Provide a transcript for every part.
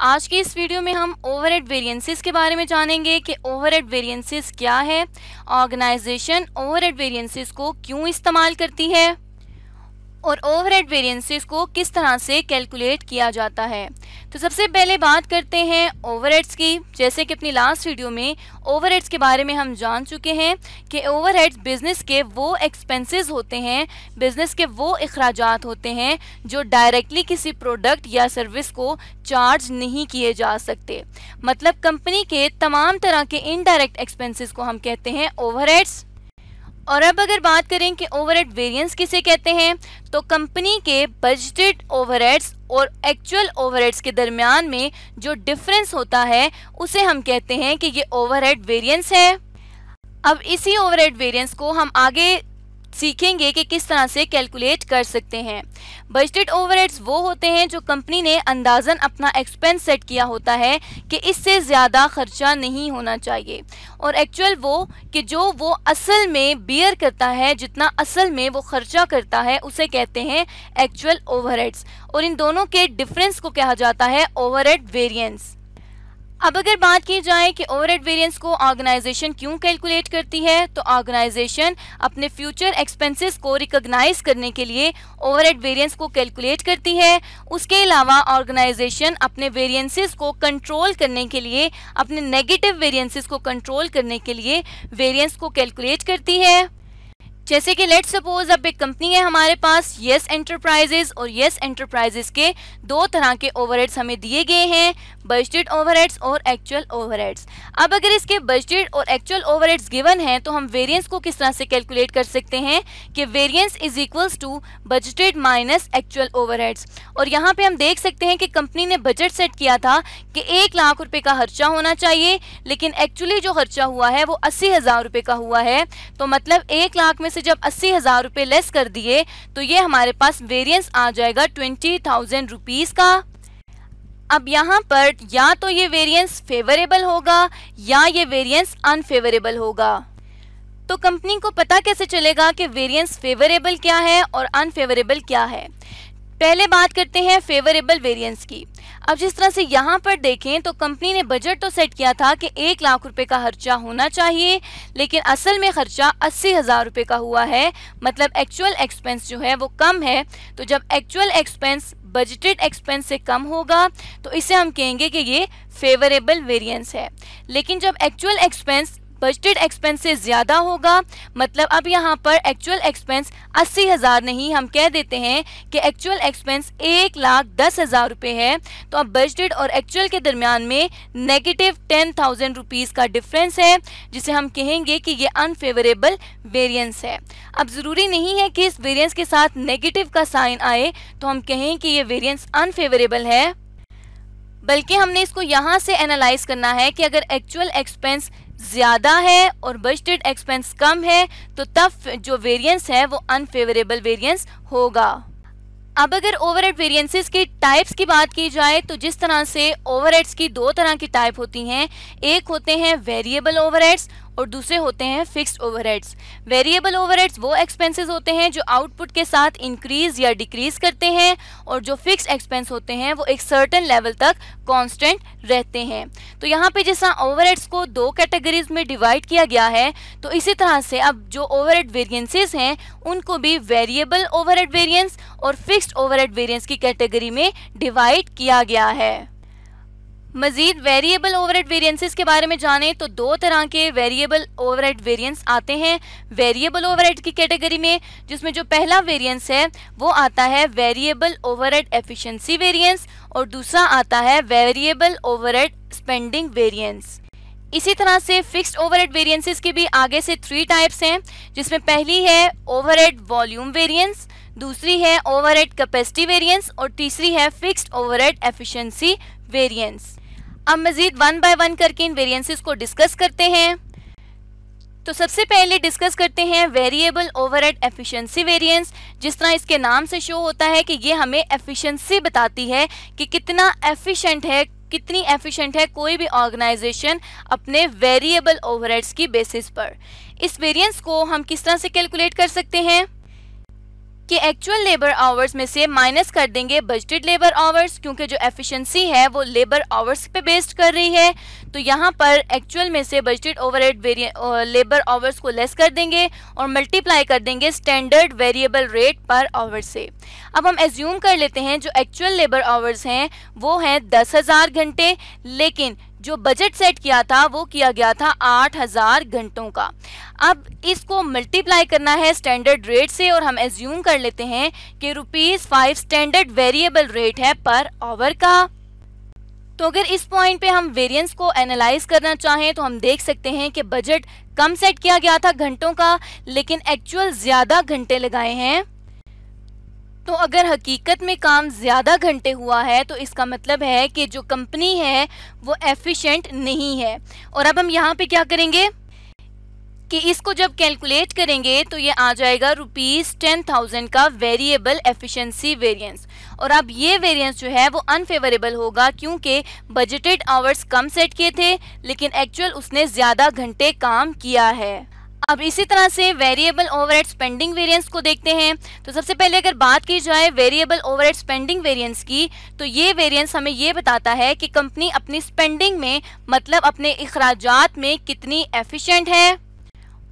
आज की इस वीडियो में हम ओवर एड वेरियंसिस के बारे में जानेंगे कि एड वेरियंसिस क्या है ऑर्गेनाइजेशन ओवर एड वेरियंसिस को क्यों इस्तेमाल करती है और ओवरहेड वेरिएंसेस को किस तरह से कैलकुलेट किया जाता है तो सबसे पहले बात करते हैं ओवरहेड्स की जैसे कि अपनी लास्ट वीडियो में ओवरहेड्स के बारे में हम जान चुके हैं कि ओवरहेड्स बिज़नेस के वो एक्सपेंसेस होते हैं बिज़नेस के वो अखराज होते हैं जो डायरेक्टली किसी प्रोडक्ट या सर्विस को चार्ज नहीं किए जा सकते मतलब कंपनी के तमाम तरह के इनडायरेक्ट एक्सपेंसिस को हम कहते हैं ओवरहेड्स और अब अगर बात करें कि ओवरहेड वेरिएंस किसे कहते हैं तो कंपनी के बजटेड ओवरहेड्स और एक्चुअल ओवरहेड्स के दरमियान में जो डिफरेंस होता है उसे हम कहते हैं कि ये ओवरहेड वेरिएंस है अब इसी ओवरहेड वेरिएंस को हम आगे सीखेंगे कि किस तरह से कैलकुलेट कर सकते हैं बजटेड ओवरहेड्स वो होते हैं जो कंपनी ने अंदाजन अपना एक्सपेंस सेट किया होता है कि इससे ज़्यादा खर्चा नहीं होना चाहिए और एक्चुअल वो कि जो वो असल में बियर करता है जितना असल में वो खर्चा करता है उसे कहते हैं एक्चुअल ओवरहेड्स और इन दोनों के डिफरेंस को कहा जाता है ओवरहेड वेरिएंस अब अगर बात की जाए कि एड वेरिएंस को ऑर्गेनाइजेशन क्यों कैलकुलेट करती है तो ऑर्गेनाइजेशन अपने फ्यूचर एक्सपेंसेस को रिकॉग्नाइज करने के लिए एड वेरिएंस को कैलकुलेट करती है उसके अलावा ऑर्गेनाइजेशन अपने वेरिएंसेस को कंट्रोल करने के लिए अपने नेगेटिव वेरिएंसेस को कंट्रोल करने के लिए वेरियंस को कैलकुलेट करती है जैसे कि लेट सपोज अब एक कंपनी है हमारे पास येस एंटरप्राइजेस और यस एंटरप्राइजेस के दो तरह के ओवरहेड्स हमें दिए गए हैं बजटेड ओवरहेड्स और एक्चुअल ओवरहेड्स अब अगर इसके बजटेड और एक्चुअल ओवरहेड्स गिवन हैं तो हम वेरिएंस को किस तरह से कैलकुलेट कर सकते हैं कि variance is equals to budgeted minus actual overheads और यहाँ पे हम देख सकते हैं कि कंपनी ने बजट सेट किया था कि एक लाख रुपए का खर्चा होना चाहिए लेकिन एक्चुअली जो खर्चा हुआ है वो अस्सी हज़ार का हुआ है तो मतलब एक लाख में से जब अस्सी हज़ार रूपए लेस कर दिए तो ये हमारे पास वेरियंस आ जाएगा ट्वेंटी थाउजेंड रुपीज़ का अब यहाँ पर या तो ये वेरियंस फेवरेबल होगा या ये वेरियंस अनफेवरेबल होगा तो कंपनी को पता कैसे चलेगा कि वेरिएंस फेवरेबल क्या है और अनफेवरेबल क्या है पहले बात करते हैं फेवरेबल वेरिएंस की अब जिस तरह से यहाँ पर देखें तो कंपनी ने बजट तो सेट किया था कि एक लाख रुपए का खर्चा होना चाहिए लेकिन असल में खर्चा अस्सी हज़ार रुपये का हुआ है मतलब एक्चुअल एक्सपेंस जो है वो कम है तो जब एक्चुअल एक्सपेंस बजटेड एक्सपेंस से कम होगा तो इसे हम कहेंगे कि ये फेवरेबल वेरिएंस है लेकिन जब एक्चुअल एक्सपेंस बजटेड एक्सपेंसेस ज़्यादा होगा मतलब अब यहाँ पर एक्चुअल एक्सपेंस अस्सी हज़ार नहीं हम कह देते हैं कि एक्चुअल एक्सपेंस एक लाख दस हज़ार रुपये है तो अब बजटेड और एक्चुअल के दरमियान में नेगेटिव टेन थाउजेंड रुपीज़ का डिफरेंस है जिसे हम कहेंगे कि ये अनफेवरेबल वेरियंस है अब ज़रूरी नहीं है कि इस वेरियंस के साथ नेगेटिव का साइन आए तो हम कहें कि ये वेरियंस अनफेवरेबल है बल्कि हमने इसको यहाँ से एनालाइज करना है कि अगर एक्चुअल एक्सपेंस ज़्यादा है और बजटेड एक्सपेंस कम है तो तब जो वेरिएंस है वो अनफेवरेबल वेरिएंस होगा अब अगर ओवर हेड के टाइप्स की बात की जाए तो जिस तरह से ओवर की दो तरह की टाइप होती हैं एक होते हैं वेरिएबल ओवर और दूसरे होते हैं फिक्स्ड ओवरहेड्स वेरिएबल ओवरहेड्स वो एक्सपेंसेस होते हैं जो आउटपुट के साथ इंक्रीज या डिक्रीज करते हैं और जो फिक्स एक्सपेंस होते हैं वो एक सर्टन लेवल तक कांस्टेंट रहते हैं तो यहाँ पे जैसा ओवरहेड्स को दो कैटेगरीज में डिवाइड किया गया है तो इसी तरह से अब जो ओवर हेड हैं उनको भी वेरिएबल ओवर हेड और फिक्स्ड ओवर हेड की कैटेगरी में डिवाइड किया गया है मजीद वेरिएबल ओवरहेड वेरियंसिस के बारे में जाने तो दो तरह के वेरिएबल ओवरहेड वेरियंस आते हैं वेरिएबल ओवरहेड की कैटेगरी में जिसमें जो पहला वेरियंस है वो आता है वेरिएबल ओवरहेड एफिशिएंसी वेरियंस और दूसरा आता है वेरिएबल ओवरहेड स्पेंडिंग वेरियंस इसी तरह से फिक्स्ड ओवरहेड वेरियंसिस के भी आगे से थ्री टाइप्स हैं जिसमें पहली है ओवर वॉल्यूम वेरियंस दूसरी है हेड कैपेसिटी वेरियंस और तीसरी है फिक्स्ड ओवरहेड एफिशिएंसी वेरिएंस अब मजीद वन बाय वन करके इन वेरियंसिस को डिस्कस करते हैं तो सबसे पहले डिस्कस करते हैं वेरिएबल ओवरहेड एफिशिएंसी वेरिएंस जिस तरह इसके नाम से शो होता है कि ये हमें एफिशिएंसी बताती है कि कितना एफिशिएंट है कितनी एफिशिएंट है कोई भी ऑर्गेनाइजेशन अपने वेरिएबल ओवरहेड्स की बेसिस पर इस वेरिएंस को हम किस तरह से कैलकुलेट कर सकते हैं कि एक्चुअल लेबर आवर्स में से माइनस कर देंगे बजटेड लेबर आवर्स क्योंकि जो एफिशिएंसी है वो लेबर आवर्स पे बेस्ड कर रही है तो यहाँ पर एक्चुअल में से बजटेड ओवरहेड लेबर आवर्स को लेस कर देंगे और मल्टीप्लाई कर देंगे standard variable rate per hour से अब हम एज्यूम कर लेते हैं जो एक्चुअल लेबर आवर्स हैं वो हैं दस हज़ार घंटे लेकिन जो बजट सेट किया था वो किया गया था आठ हज़ार घंटों का अब इसको मल्टीप्लाई करना है स्टैंडर्ड रेट से और हम एज्यूम कर लेते हैं कि rupees five standard variable rate है पर आवर का तो अगर इस पॉइंट पे हम वेरिएंस को एनालाइज करना चाहें तो हम देख सकते हैं कि बजट कम सेट किया गया था घंटों का लेकिन एक्चुअल ज़्यादा घंटे लगाए हैं तो अगर हकीकत में काम ज़्यादा घंटे हुआ है तो इसका मतलब है कि जो कंपनी है वो एफिशिएंट नहीं है और अब हम यहाँ पे क्या करेंगे कि इसको जब कैलकुलेट करेंगे तो ये आ जाएगा रुपीज़ टेन थाउजेंड का वेरिएबल एफिशिएंसी वेरिएंस और अब ये वेरिएंस जो है वो अनफेवरेबल होगा क्योंकि बजटेड आवर्स कम सेट किए थे लेकिन एक्चुअल उसने ज़्यादा घंटे काम किया है अब इसी तरह से वेरिएबल ओवरहेड स्पेंडिंग वेरिएंस को देखते हैं तो सबसे पहले अगर बात की जाए वेरिएबल ओवरहेड स्पेंडिंग वेरिएंस की तो ये वेरिएंस हमें ये बताता है कि कंपनी अपनी स्पेंडिंग में मतलब अपने अखराज में कितनी एफिशिएंट है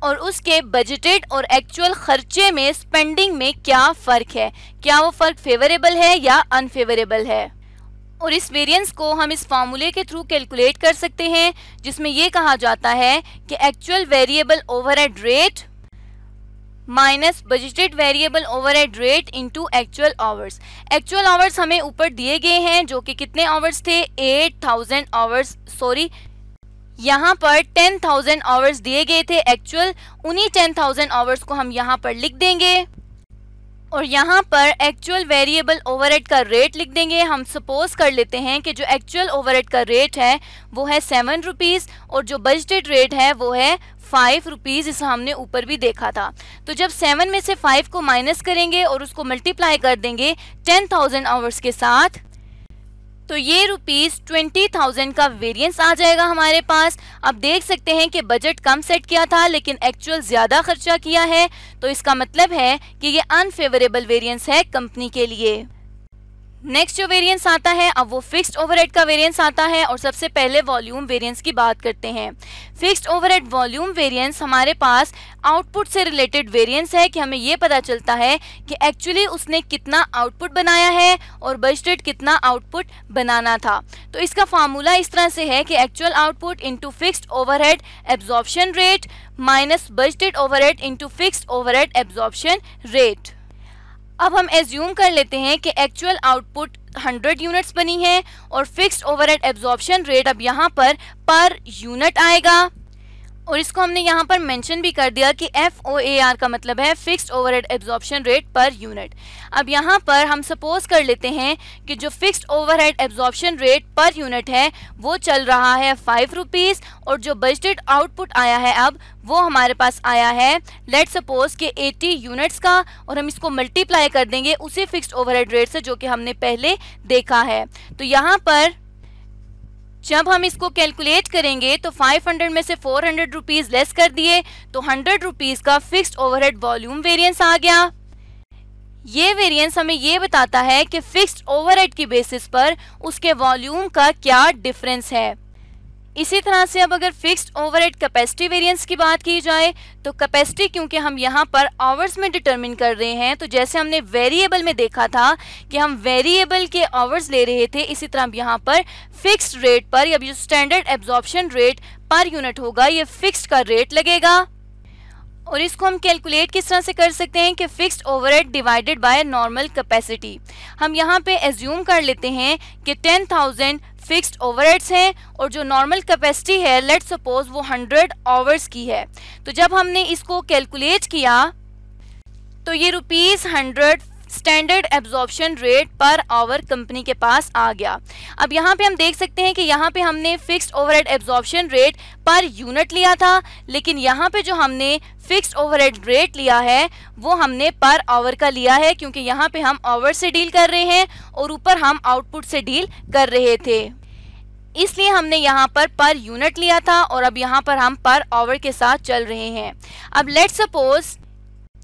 और उसके बजटेड और एक्चुअल खर्चे में स्पेंडिंग में क्या फ़र्क है क्या वो फ़र्क फेवरेबल है या अनफेवरेबल है और इस वेरिएंस को हम इस फॉर्मूले के थ्रू कैलकुलेट कर सकते हैं जिसमें ये कहा जाता है कि actual variable overhead rate minus budgeted variable overhead rate into actual hours actual hours हमें ऊपर दिए गए हैं जो कि कितने आवर्स थे एट थाउजेंड आवर्स सॉरी यहाँ पर टेन थाउजेंड आवर्स दिए गए थे एक्चुअल उन्हीं टेन थाउजेंड आवर्स को हम यहाँ पर लिख देंगे और यहाँ पर एक्चुअल वेरिएबल ओवरहेड का रेट लिख देंगे हम सपोज कर लेते हैं कि जो एक्चुअल ओवरहेड का रेट है वो है सेवन रुपीज़ और जो बजटेड रेट है वो है फाइव रुपीज़ इसे हमने ऊपर भी देखा था तो जब सेवन में से फाइव को माइनस करेंगे और उसको मल्टीप्लाई कर देंगे टेन थाउजेंड आवर्स के साथ तो ये रुपीज़ ट्वेंटी थाउजेंड का वेरियंस आ जाएगा हमारे पास अब देख सकते हैं कि बजट कम सेट किया था लेकिन एक्चुअल ज़्यादा खर्चा किया है तो इसका मतलब है कि ये अनफेवरेबल वेरियंस है कंपनी के लिए नेक्स्ट जो वेरिएंस आता है अब वो फिक्स्ड ओवरहेड का वेरिएंस आता है और सबसे पहले वॉल्यूम वेरिएंस की बात करते हैं फिक्स्ड ओवरहेड वॉल्यूम वेरिएंस हमारे पास आउटपुट से रिलेटेड वेरिएंस है कि हमें ये पता चलता है कि एक्चुअली उसने कितना आउटपुट बनाया है और बजटेड कितना आउटपुट बनाना था तो इसका फार्मूला इस तरह से है कि actual output into fixed over absorption rate minus budgeted over into fixed over absorption rate अब हम एज्यूम कर लेते हैं कि एक्चुअल आउटपुट 100 यूनिट्स बनी है और फिक्स्ड ओवरहेड एब्जॉर्प्शन रेट अब यहाँ पर पर यूनिट आएगा और इसको हमने यहाँ पर मेंशन भी कर दिया कि एफ ओ ए आर का मतलब है fixed overhead absorption rate per unit अब यहाँ पर हम सपोज कर लेते हैं कि जो fixed overhead absorption rate per unit है वो चल रहा है फाइव रुपीज़ और जो बजटेड आउटपुट आया है अब वो हमारे पास आया है लेट सपोज कि 80 यूनिट्स का और हम इसको मल्टीप्लाई कर देंगे उसी फिक्स्ड ओवरहेड रेट से जो कि हमने पहले देखा है तो यहाँ पर जब हम इसको कैलकुलेट करेंगे तो 500 में से 400 हंड्रेड रुपीज लेस कर दिए तो 100 रुपीज का फिक्स्ड ओवरहेड वॉल्यूम वेरिएंस आ गया ये वेरिएंस हमें ये बताता है कि फिक्स्ड ओवरहेड की बेसिस पर उसके वॉल्यूम का क्या डिफरेंस है इसी तरह से अब अगर फिक्स्ड ओवरहेड कैपेसिटी वेरिएंस की बात की जाए तो कैपेसिटी क्योंकि हम यहाँ पर आवर्स में डिटरमिन कर रहे हैं तो जैसे हमने वेरिएबल में देखा था कि हम वेरिएबल के आवर्स ले रहे थे इसी तरह हम यहाँ पर फिक्स्ड रेट पर या जो standard absorption rate per unit होगा ये फिक्स का रेट लगेगा और इसको हम कैलकुलेट किस तरह से कर सकते हैं कि fixed overhead divided by normal capacity हम यहाँ पे एज्यूम कर लेते हैं कि 10,000 थाउजेंड फिक्स्ड ओवरहेड्स हैं और जो नॉर्मल कैपेसिटी है लेट सपोज वो 100 आवर्स की है तो जब हमने इसको कैलकुलेट किया तो ये rupees hundred standard absorption rate per hour company के पास आ गया अब यहाँ पे हम देख सकते हैं कि यहाँ पे हमने fixed overhead absorption rate per unit लिया था लेकिन यहाँ पे जो हमने फिक्स्ड ओवरहेड रेट लिया है वो हमने पर आवर का लिया है क्योंकि यहाँ पे हम आवर से डील कर रहे हैं और ऊपर हम आउटपुट से डील कर रहे थे इसलिए हमने यहाँ पर पर यूनिट लिया था और अब यहाँ पर हम पर आवर के साथ चल रहे हैं अब लेट सपोज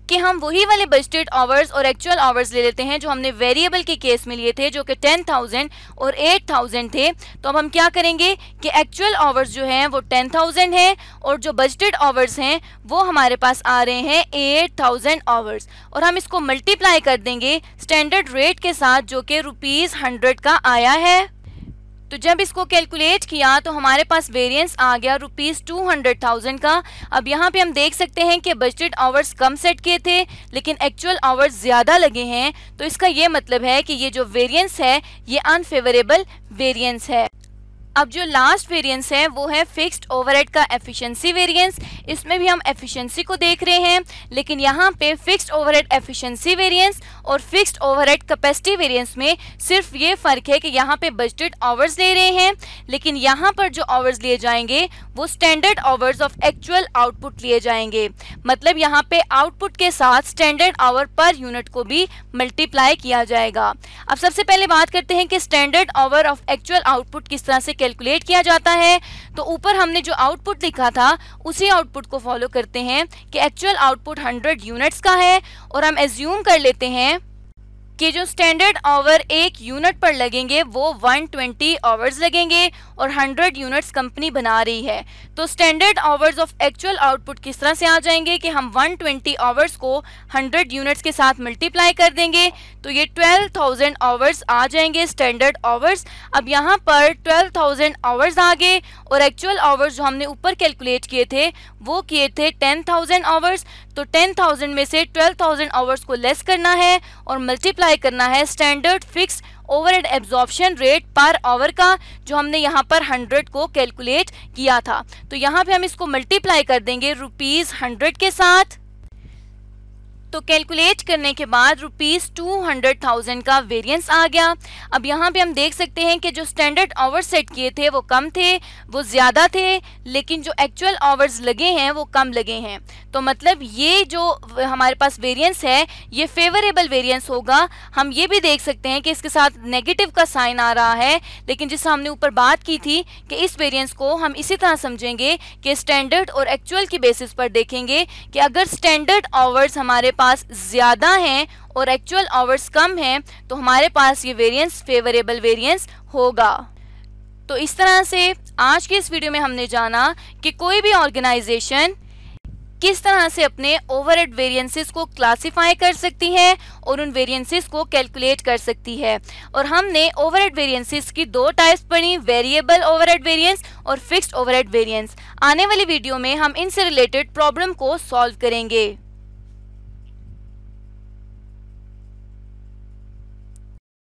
कि हम वही वाले बजटेड आवर्स और एक्चुअल आवर्स ले लेते हैं जो हमने वेरिएबल के केस में लिए थे जो कि 10,000 और 8,000 थे तो अब हम क्या करेंगे कि एक्चुअल आवर्स जो हैं वो 10,000 हैं और जो बजटेड आवर्स हैं वो हमारे पास आ रहे हैं 8,000 आवर्स और हम इसको मल्टीप्लाई कर देंगे स्टैंडर्ड रेट के साथ जो कि रुपीज़ हंड्रेड का आया है तो जब इसको कैलकुलेट किया तो हमारे पास वेरिएंस आ गया रुपीज़ टू हंड्रेड थाउजेंड का अब यहाँ पे हम देख सकते हैं कि बजटेड आवर्स कम सेट किए थे लेकिन एक्चुअल आवर्स ज़्यादा लगे हैं तो इसका ये मतलब है कि ये जो वेरिएंस है ये अनफेवरेबल वेरिएंस है अब जो लास्ट वेरिएंस है वो है फिक्स्ड ओवरहेड का एफिशिएंसी वेरिएंस इसमें भी हम एफिशिएंसी को देख रहे हैं लेकिन यहाँ पे फिक्स्ड ओवरहेड एफिशिएंसी वेरिएंस और फिक्स्ड ओवरहेड कैपेसिटी वेरिएंस में सिर्फ ये फ़र्क है कि यहाँ पे बजटेड ऑवर्स ले रहे हैं लेकिन यहाँ पर जो ऑवर्स लिए जाएंगे वो standard hours of actual output लिए जाएंगे मतलब यहाँ पे आउटपुट के साथ स्टैंडर्ड आवर पर यूनिट को भी मल्टीप्लाई किया जाएगा अब सबसे पहले बात करते हैं कि standard hour of actual output किस तरह से कैलकुलेट किया जाता है तो ऊपर हमने जो आउटपुट लिखा था उसी आउटपुट को फॉलो करते हैं कि एक्चुअल आउटपुट 100 यूनिट्स का है और हम एज्यूम कर लेते हैं कि जो स्टैंडर्ड आवर एक यूनिट पर लगेंगे वो 120 ट्वेंटी आवर्स लगेंगे और 100 यूनिट्स कंपनी बना रही है तो standard hours of actual output किस तरह से आ जाएंगे कि हम 120 ट्वेंटी आवर्स को 100 यूनिट्स के साथ मल्टीप्लाई कर देंगे तो ये 12,000 आवर्स आ जाएंगे स्टैंडर्ड आवर्स अब यहाँ पर 12,000 आवर्स आ गए और एक्चुअल आवर्स जो हमने ऊपर कैलकुलेट किए थे वो किए थे 10,000 आवर्स तो 10,000 में से 12,000 आवर्स को लेस करना है और मल्टीप्लाई अप्लाई करना है standard over overhead absorption rate per hour का जो हमने यहाँ पर 100 को कैलकुलेट किया था तो यहाँ पे हम इसको मल्टीप्लाई कर देंगे रुपीज़ हंड्रेड के साथ तो कैलकुलेट करने के बाद रुपीज़ टू हंड्रेड थाउजेंड का वेरिएंस आ गया अब यहाँ पे हम देख सकते हैं कि जो स्टैंडर्ड आवर सेट किए थे वो कम थे वो ज़्यादा थे लेकिन जो एक्चुअल आवर्स लगे हैं वो कम लगे हैं तो मतलब ये जो हमारे पास वेरिएंस है ये फेवरेबल वेरिएंस होगा हम ये भी देख सकते हैं कि इसके साथ नेगेटिव का साइन आ रहा है लेकिन जिससे हमने ऊपर बात की थी कि इस वेरियंस को हम इसी तरह समझेंगे कि स्टैंडर्ड और एक्चुअल की बेसिस पर देखेंगे कि अगर स्टैंडर्ड आवर्स हमारे पास पास ज़्यादा हैं और एक्चुअल आवर्स कम हैं तो हमारे पास ये वेरिएंस फेवरेबल वेरिएंस होगा तो इस तरह से आज के इस वीडियो में हमने जाना कि कोई भी ऑर्गेनाइजेशन किस तरह से अपने एड वेरियंसिस को क्लासीफाई कर सकती है और उन वेरियंसिस को कैलकुलेट कर सकती है और हमने ओवर एड वेरियंसिस की दो टाइप्स पढ़ी वेरिएबल ओवर एड वेरियंस और फिक्स्ड एड वेरियंस आने वाली वीडियो में हम इनसे रिलेटेड प्रॉब्लम को सॉल्व करेंगे